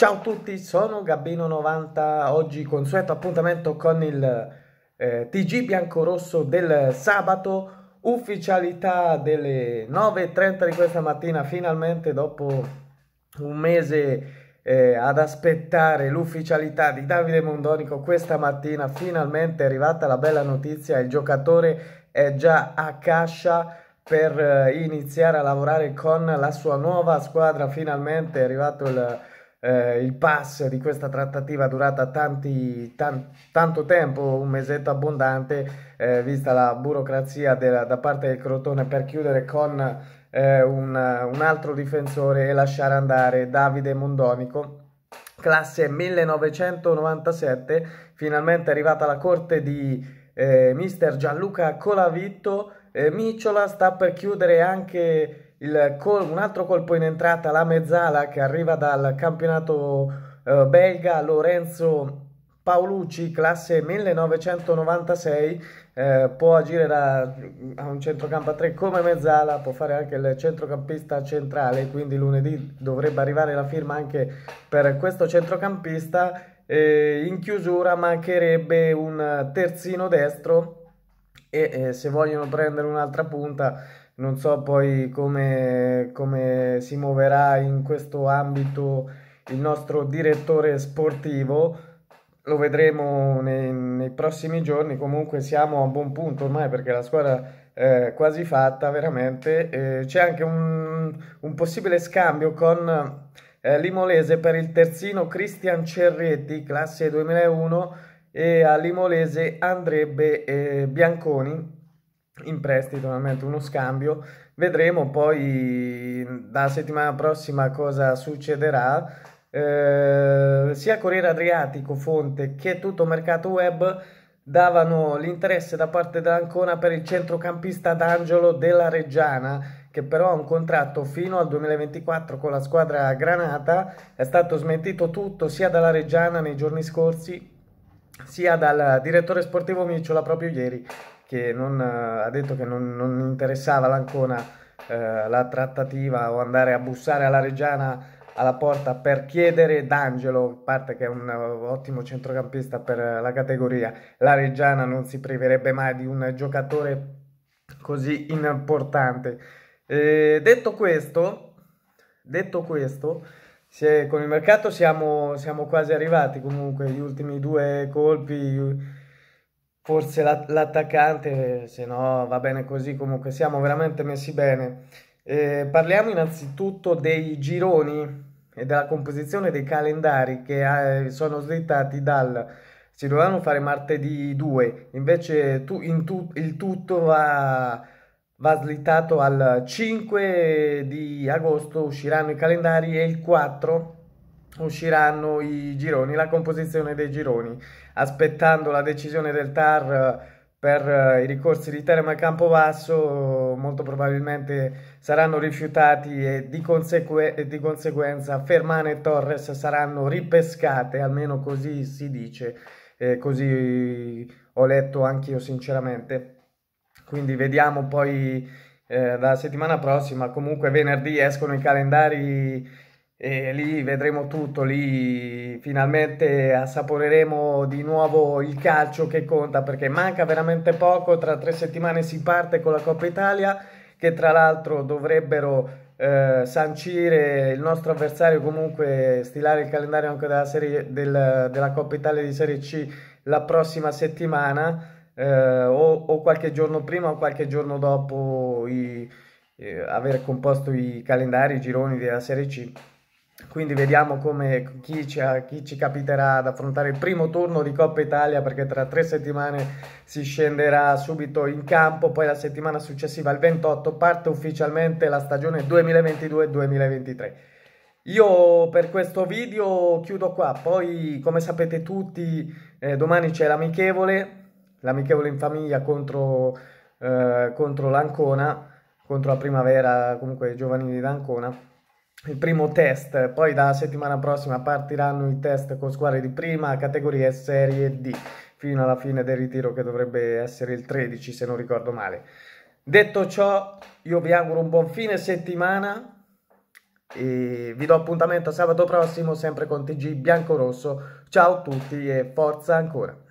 Ciao a tutti, sono Gabbino90, oggi consueto appuntamento con il eh, TG Biancorosso del sabato, ufficialità delle 9.30 di questa mattina, finalmente dopo un mese eh, ad aspettare l'ufficialità di Davide Mondonico, questa mattina finalmente è arrivata la bella notizia, il giocatore è già a Cascia per eh, iniziare a lavorare con la sua nuova squadra, finalmente è arrivato il eh, il pass di questa trattativa durata tanti, tan, tanto tempo, un mesetto abbondante, eh, vista la burocrazia della, da parte del Crotone per chiudere con eh, un, un, altro difensore e lasciare andare Davide Mondonico. Classe 1997, finalmente arrivata alla corte di eh, mister Gianluca Colavitto, eh, Micciola sta per chiudere anche col, un altro colpo in entrata, la mezzala che arriva dal campionato eh, belga Lorenzo Paolucci, classe 1996, eh, può agire da, a un centrocampo a 3 come mezzala, può fare anche il centrocampista centrale, quindi lunedì dovrebbe arrivare la firma anche per questo centrocampista. Eh, in chiusura mancherebbe un terzino destro e eh, se vogliono prendere un'altra punta non so poi come, come si muoverà in questo ambito il nostro direttore sportivo, lo vedremo nei, nei, prossimi giorni. Comunque siamo a buon punto ormai perché la squadra è eh, quasi fatta, veramente. c'è anche un, un, possibile scambio con eh, Limolese per il terzino Cristian Cerretti, classe 2001, e a Limolese andrebbe eh, Bianconi in prestito, ovviamente uno scambio. Vedremo poi la settimana prossima cosa succederà. Eh, sia Corriere Adriatico, Fonte che tutto mercato web davano l'interesse da parte dell'Ancona per il centrocampista D'Angelo della Reggiana che però ha un contratto fino al 2024 con la squadra Granata è stato smentito tutto sia dalla Reggiana nei giorni scorsi sia dal direttore sportivo Micciola proprio ieri che non, eh, ha detto che non, non interessava l'Ancona eh, la trattativa o andare a bussare alla Reggiana alla porta per chiedere D'Angelo, parte che è un eh, ottimo centrocampista per la categoria. La Reggiana non si priverebbe mai di un giocatore così importante. Eh, detto questo, detto questo è, con il mercato siamo, siamo quasi arrivati comunque, gli ultimi due colpi forse l'attaccante, se no va bene così, comunque siamo veramente messi bene. Eh, parliamo innanzitutto dei gironi e della composizione dei calendari che eh, sono slittati dal si dovevano fare martedì 2, invece tu, in tu, il tutto va, va slittato al 5 di agosto, usciranno i calendari e il 4 usciranno i gironi, la composizione dei gironi, aspettando la decisione del TAR eh, per eh, i ricorsi di Terma e Campobasso molto probabilmente saranno rifiutati e di, consegue di conseguenza Fermana e Torres saranno ripescate, almeno così si dice, eh, così ho letto anch'io sinceramente. Quindi vediamo poi eh, la settimana prossima, comunque venerdì escono i calendari e lì vedremo tutto, lì finalmente assaporeremo di nuovo il calcio che conta perché manca veramente poco, tra tre settimane si parte con la Coppa Italia che tra l'altro dovrebbero eh, sancire il nostro avversario comunque stilare il calendario anche della, serie, del, della Coppa Italia di Serie C la prossima settimana eh, o, o, qualche giorno prima o qualche giorno dopo i, eh, aver composto i calendari, i gironi della Serie C quindi vediamo come, chi, ci, chi, ci, capiterà ad affrontare il primo turno di Coppa Italia perché tra tre settimane si scenderà subito in campo, poi la settimana successiva il 28 parte ufficialmente la stagione 2022-2023. Io per questo video chiudo qua, poi come sapete tutti eh, domani c'è l'amichevole, l'amichevole in famiglia contro, eh, contro l'Ancona, contro la primavera comunque giovanili d'Ancona il primo test, poi dalla settimana prossima partiranno i test con squadre di prima categoria e serie D fino alla fine del ritiro che dovrebbe essere il 13 se non ricordo male. Detto ciò, io vi auguro un buon fine settimana e vi do appuntamento sabato prossimo sempre con TG Biancorosso. Ciao a tutti e forza ancora!